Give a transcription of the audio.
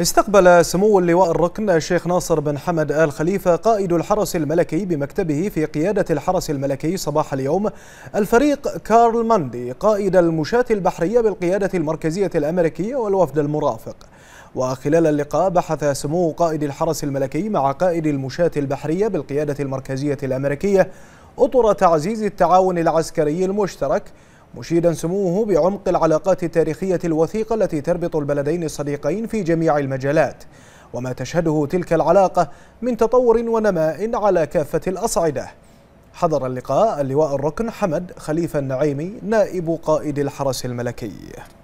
استقبل سمو اللواء الركن الشيخ ناصر بن حمد آل خليفة قائد الحرس الملكي بمكتبه في قيادة الحرس الملكي صباح اليوم الفريق كارل ماندي قائد المشاة البحرية بالقيادة المركزية الأمريكية والوفد المرافق وخلال اللقاء بحث سمو قائد الحرس الملكي مع قائد المشاة البحرية بالقيادة المركزية الأمريكية أطر تعزيز التعاون العسكري المشترك مشيدا سموه بعمق العلاقات التاريخية الوثيقة التي تربط البلدين الصديقين في جميع المجالات وما تشهده تلك العلاقة من تطور ونماء على كافة الأصعدة حضر اللقاء اللواء الركن حمد خليفة النعيمي نائب قائد الحرس الملكي